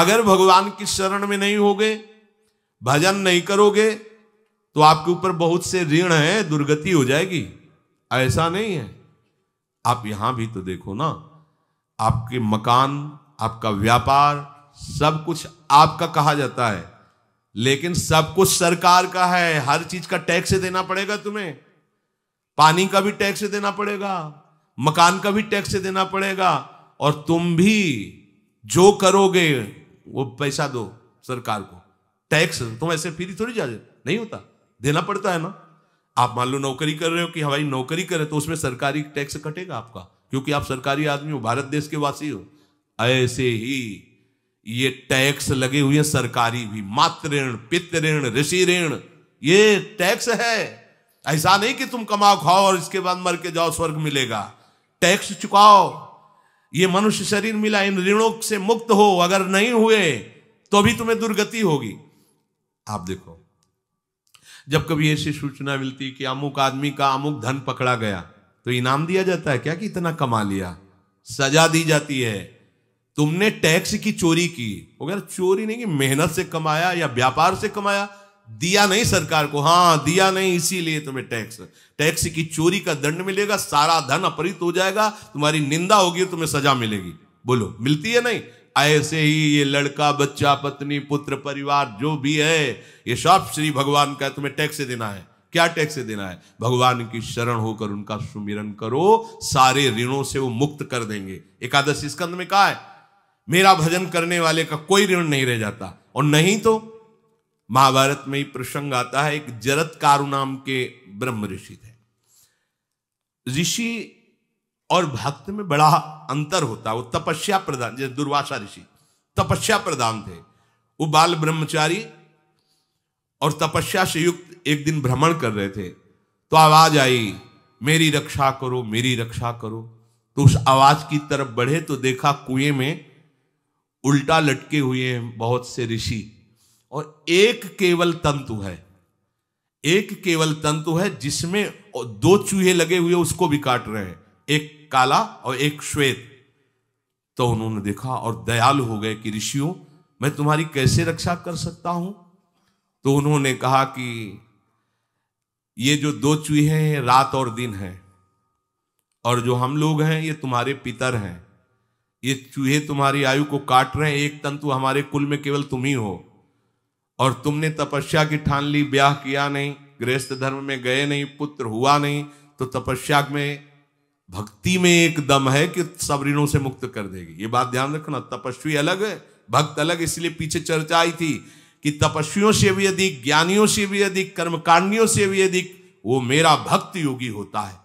अगर भगवान की शरण में नहीं होगे भजन नहीं करोगे तो आपके ऊपर बहुत से ऋण है दुर्गति हो जाएगी ऐसा नहीं है आप यहां भी तो देखो ना आपके मकान आपका व्यापार सब कुछ आपका कहा जाता है लेकिन सब कुछ सरकार का है हर चीज का टैक्स देना पड़ेगा तुम्हें पानी का भी टैक्स देना पड़ेगा मकान का भी टैक्स देना पड़ेगा और तुम भी जो करोगे वो पैसा दो सरकार को टैक्स तुम ऐसे फ्री थोड़ी जा नहीं होता देना पड़ता है ना आप मान लो नौकरी कर रहे हो कि हमारी नौकरी करे तो उसमें सरकारी टैक्स कटेगा आपका क्योंकि आप सरकारी आदमी हो भारत देश के वासी हो ऐसे ही ये टैक्स लगे हुए हैं सरकारी भी मातृ ऋण ऋण ऋषि ऋण ये टैक्स है ऐसा नहीं कि तुम कमाओ खाओ और इसके बाद मर के जाओ स्वर्ग मिलेगा टैक्स चुकाओ ये मनुष्य शरीर मिला इन ऋणों से मुक्त हो अगर नहीं हुए तो भी तुम्हें दुर्गति होगी आप देखो जब कभी ऐसी सूचना मिलती कि अमुक आदमी का अमुक धन पकड़ा गया तो इनाम दिया जाता है क्या कि इतना कमा लिया सजा दी जाती है तुमने टैक्स की चोरी की वो चोरी नहीं की मेहनत से कमाया या व्यापार से कमाया दिया नहीं सरकार को हाँ दिया नहीं इसीलिए तुम्हें टैक्स टैक्स की चोरी का दंड मिलेगा सारा धन अपहरित हो जाएगा तुम्हारी निंदा होगी तुम्हें सजा मिलेगी बोलो मिलती है नहीं ऐसे ही ये लड़का बच्चा पत्नी पुत्र परिवार जो भी है ये सब श्री भगवान का तुम्हें टैक्स देना है क्या टैक्स देना है भगवान की शरण होकर उनका सुमिरन करो सारे ऋणों से वो मुक्त कर देंगे एकादश स्कंद में कहा है मेरा भजन करने वाले का कोई ऋण नहीं रह जाता और नहीं तो महाभारत में ही प्रसंग आता है एक जरत कारु नाम के ब्रह्म ऋषि थे ऋषि और भक्त में बड़ा अंतर होता वो तपस्या प्रधान जैसे दुर्वासा ऋषि तपस्या प्रधान थे वो बाल ब्रह्मचारी और तपस्या से युक्त एक दिन भ्रमण कर रहे थे तो आवाज आई मेरी रक्षा करो मेरी रक्षा करो तो उस आवाज की तरफ बढ़े तो देखा कुएं में उल्टा लटके हुए हैं बहुत से ऋषि और एक केवल तंतु है एक केवल तंतु है जिसमें दो चूहे लगे हुए उसको भी काट रहे हैं एक काला और एक श्वेत तो उन्होंने देखा और दयालु हो गए कि ऋषियों मैं तुम्हारी कैसे रक्षा कर सकता हूं तो उन्होंने कहा कि ये जो दो चूहे हैं रात और दिन है और जो हम लोग हैं ये तुम्हारे पितर हैं ये चूहे तुम्हारी आयु को काट रहे हैं एक तंतु हमारे कुल में केवल तुम ही हो और तुमने तपस्या की ठान ली ब्याह किया नहीं गृहस्थ धर्म में गए नहीं पुत्र हुआ नहीं तो तपस्या में भक्ति में एक दम है कि सब ऋणों से मुक्त कर देगी ये बात ध्यान रखना तपस्वी अलग है भक्त अलग इसलिए पीछे चर्चा आई थी कि तपस्वियों से भी अधिक ज्ञानियों से भी अधिक कर्मकांडियों से भी अधिक वो मेरा भक्त योगी होता है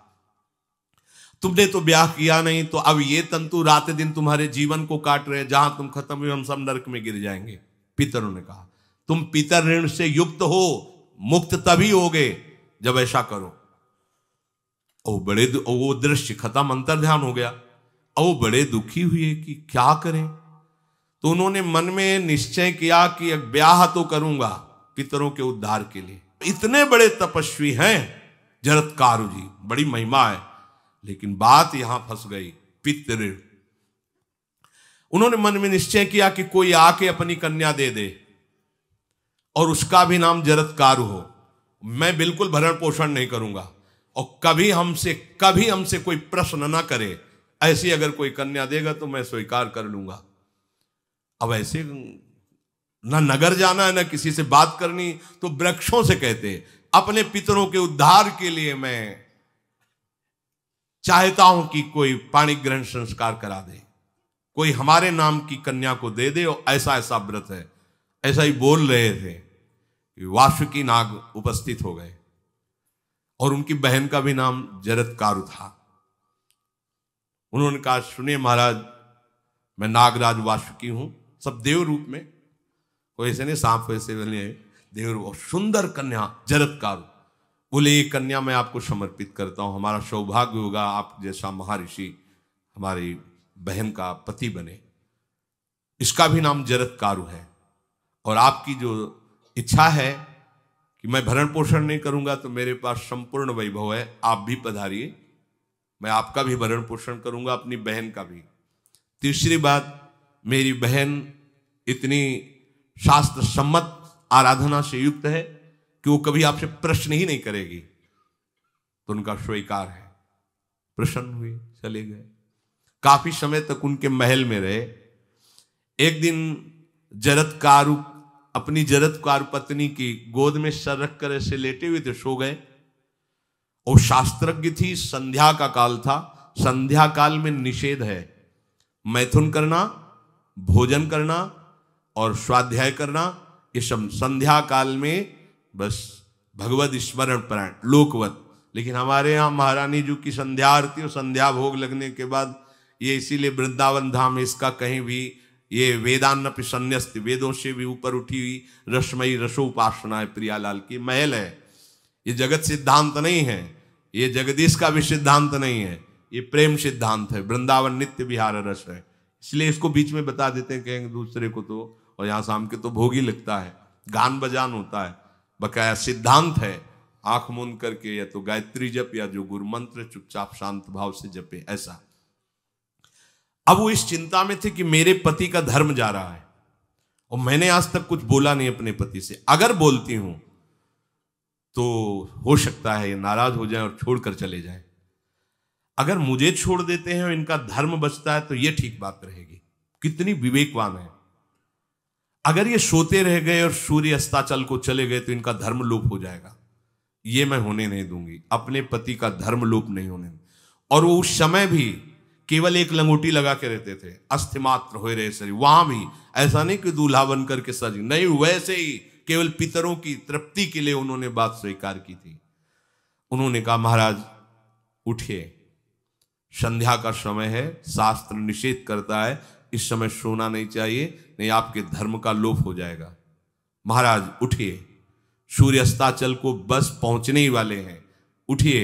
तुमने तो ब्याह किया नहीं तो अब ये तंतु रात दिन तुम्हारे जीवन को काट रहे जहां तुम खत्म हुए हम सब नरक में गिर जाएंगे पितरों ने कहा तुम पितर ऋण से युक्त हो मुक्त तभी होगे जब ऐसा करो और बड़े वो दृश्य खत्म अंतर ध्यान हो गया और वो बड़े दुखी हुए कि क्या करें तो उन्होंने मन में निश्चय किया कि ब्याह तो करूंगा पितरों के उद्धार के लिए इतने बड़े तपस्वी हैं जरत्कार जी बड़ी महिमा है लेकिन बात यहां फंस गई पितृ उन्होंने मन में निश्चय किया कि कोई आके अपनी कन्या दे दे और उसका भी नाम जरत्कार हो मैं बिल्कुल भरण पोषण नहीं करूंगा और कभी हमसे कभी हमसे कोई प्रश्न ना करे ऐसी अगर कोई कन्या देगा तो मैं स्वीकार कर लूंगा अब ऐसे ना नगर जाना है ना किसी से बात करनी तो वृक्षों से कहते अपने पितरों के उद्धार के लिए मैं चाहता हूं कि कोई पाणी ग्रहण संस्कार करा दे कोई हमारे नाम की कन्या को दे दे और ऐसा ऐसा व्रत है ऐसा ही बोल रहे थे वासुकी नाग उपस्थित हो गए और उनकी बहन का भी नाम जरदकारु था उन्होंने कहा सुनिए महाराज मैं नागराज वासुकी हूं सब देव रूप में कोई ऐसे नहीं सांप ऐसे बने देव रूप सुंदर कन्या कारु बोले ये कन्या मैं आपको समर्पित करता हूं हमारा सौभाग्य होगा आप जैसा महर्षि हमारी बहन का पति बने इसका भी नाम जरतकारु है और आपकी जो इच्छा है कि मैं भरण पोषण नहीं करूंगा तो मेरे पास संपूर्ण वैभव है आप भी पधारिए मैं आपका भी भरण पोषण करूंगा अपनी बहन का भी तीसरी बात मेरी बहन इतनी शास्त्र सम्मत आराधना से युक्त है कि वो कभी आपसे प्रश्न ही नहीं करेगी तो उनका स्वीकार है प्रसन्न हुए चले गए काफी समय तक उनके महल में रहे एक दिन जरत कारुक अपनी जरत कार पत्नी की गोद में सर रख कर ऐसे लेटे हुए थे सो गए और शास्त्रज्ञ थी संध्या का काल था संध्या काल में निषेध है मैथुन करना भोजन करना और स्वाध्याय करना ये सब संध्या काल में बस भगवत स्मरण प्राण लोकवत लेकिन हमारे यहाँ महारानी जी की संध्या आरती और संध्या भोग लगने के बाद ये इसीलिए वृंदावन धाम इसका कहीं भी ये वेदान्न संस्त वेदों से भी ऊपर उठी हुई रसमयी रसो उपासना है प्रियालाल की महल है ये जगत सिद्धांत नहीं है ये जगदीश का भी सिद्धांत नहीं है ये प्रेम सिद्धांत है वृंदावन नित्य विहार रस है इसलिए इसको बीच में बता देते हैं कहेंगे दूसरे को तो और यहाँ शाम के तो भोगी लगता है गान बजान होता है बकाया सिद्धांत है आंख मूंद करके या तो गायत्री जप या जो गुरु मंत्र चुपचाप शांत भाव से जपे ऐसा अब वो इस चिंता में थे कि मेरे पति का धर्म जा रहा है और मैंने आज तक कुछ बोला नहीं अपने पति से अगर बोलती हूं तो हो सकता है नाराज हो जाए और छोड़कर चले जाए अगर मुझे छोड़ देते हैं और इनका धर्म बचता है तो ये ठीक बात रहेगी कितनी विवेकवान है अगर ये सोते रह गए और सूर्य अस्ताचल को चले गए तो इनका धर्म लोप हो जाएगा ये मैं होने नहीं दूंगी अपने पति का धर्म लोप नहीं होने और वो उस समय भी केवल एक लंगोटी लगा के रहते थे अस्थिमात्र हो रहे शरीर वहां भी ऐसा नहीं कि दूल्हा बनकर के सजी नहीं वैसे ही केवल पितरों की तृप्ति के लिए उन्होंने बात स्वीकार की थी उन्होंने कहा महाराज उठिए संध्या का समय है शास्त्र निषेध करता है इस समय सोना नहीं चाहिए नहीं आपके धर्म का लोप हो जाएगा महाराज उठिए सूर्यास्ताचल को बस पहुंचने ही वाले हैं उठिए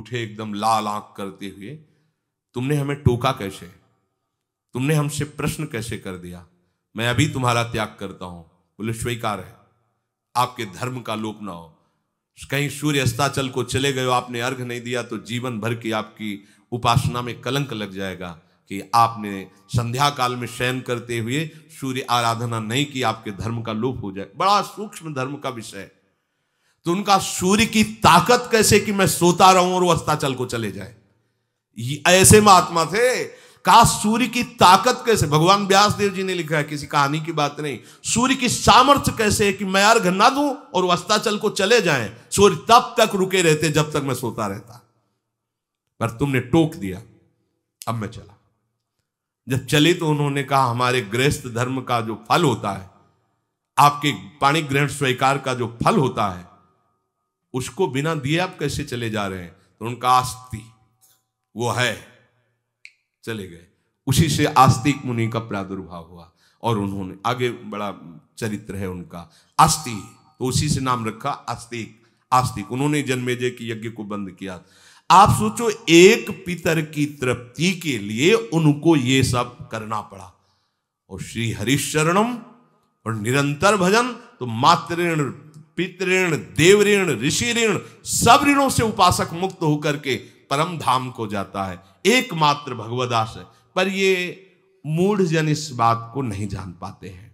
उठे एकदम लाल आंख करते हुए तुमने हमें टोका कैसे तुमने हमसे प्रश्न कैसे कर दिया मैं अभी तुम्हारा त्याग करता हूं बोले स्वीकार है आपके धर्म का लोप ना हो कहीं सूर्य अस्ताचल को चले गए आपने अर्घ नहीं दिया तो जीवन भर की आपकी उपासना में कलंक लग जाएगा कि आपने संध्या काल में शयन करते हुए सूर्य आराधना नहीं की आपके धर्म का लोप हो जाए बड़ा सूक्ष्म धर्म का विषय तो उनका सूर्य की ताकत कैसे कि मैं सोता रहूं और वो अस्ताचल को चले जाए ऐसे महात्मा थे कहा सूर्य की ताकत कैसे भगवान व्यास देव जी ने लिखा है किसी कहानी की बात नहीं सूर्य की सामर्थ्य कैसे है कि मैं यार ना दू और अस्ताचल को चले जाए सूर्य तब तक रुके रहते जब तक मैं सोता रहता पर तुमने टोक दिया अब मैं चला जब चले तो उन्होंने कहा हमारे गृहस्थ धर्म का जो फल होता है आपके पाणी ग्रहण स्वीकार का जो फल होता है उसको बिना दिए आप कैसे चले जा रहे हैं तो उनका आस्ती वो है चले गए उसी से आस्तिक मुनि का प्रादुर्भाव हुआ और उन्होंने आगे बड़ा चरित्र है उनका आस्ती तो उसी से नाम रखा आस्तिक आस्तिक उन्होंने जन्मेजय के यज्ञ को बंद किया आप सोचो एक पितर की तृप्ति के लिए उनको ये सब करना पड़ा और श्री हरिशरणम और निरंतर भजन तो मातृण पितृण देवऋण ऋषि ऋण सब ऋणों से उपासक मुक्त होकर के परम धाम को जाता है एकमात्र भगवदास है पर ये मूढ़ जन इस बात को नहीं जान पाते हैं